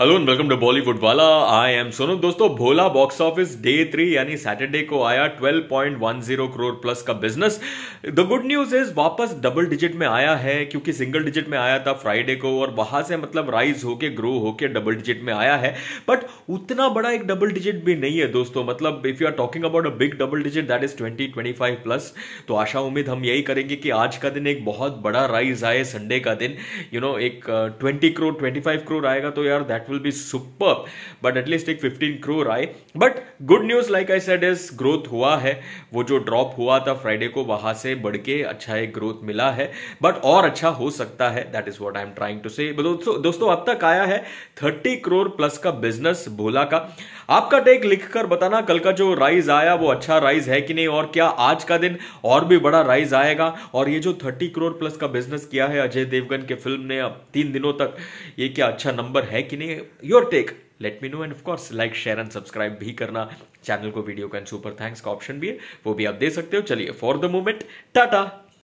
hello and welcome to Bollywood वाला I am Sonu दोस्तों Bhola box office day three यानी Saturday को आया 12.10 करोड़ प्लस का business the good news is वापस डबल डिजिट में आया है क्योंकि सिंगल डिजिट में आया था फ्राइडे को और वहां से मतलब राइज होके ग्रो होके डबल डिजिट में आया है बट उतना बड़ा एक डबल डिजिट भी नहीं है दोस्तों मतलब if you are talking about a big double digit that is twenty twenty five plus तो आशा उम्मीद हम यही करेंगे कि आज का दिन एक बहुत बड़ा राइज आए संडे का दिन यू you नो know, एक twenty crore twenty five crore आएगा तो यार that will be superb but at least एक 15 crore आए but good news like I said is growth हुआ है वो जो drop हुआ था Friday को वहां से बढ़ के अच्छा एक ग्रोथ मिला है बट और अच्छा हो सकता है that is what I am trying to say दोस्तों दोस्तों अब तक आया है 30 करोड़ प्लस का बिजनेस भोला का आपका टेक लिखकर बताना कल का जो राइज आया वो अच्छा राइज है कि नहीं और क्या आज का दिन और भी बड़ा राइज आएगा और ये जो थर्टी करोड़ प्लस का बिजनेस किया है अजय देवगन के फिल्म ने अब तीन दिनों तक ये क्या अच्छा नंबर है कि नहीं your take let me know and of course like share and subscribe भी करना चैनल को वीडियो का सुपर थैंक्स का ऑप्शन भी है वो भी आप दे सकते हो चलिए फॉर द मोमेंट टाटा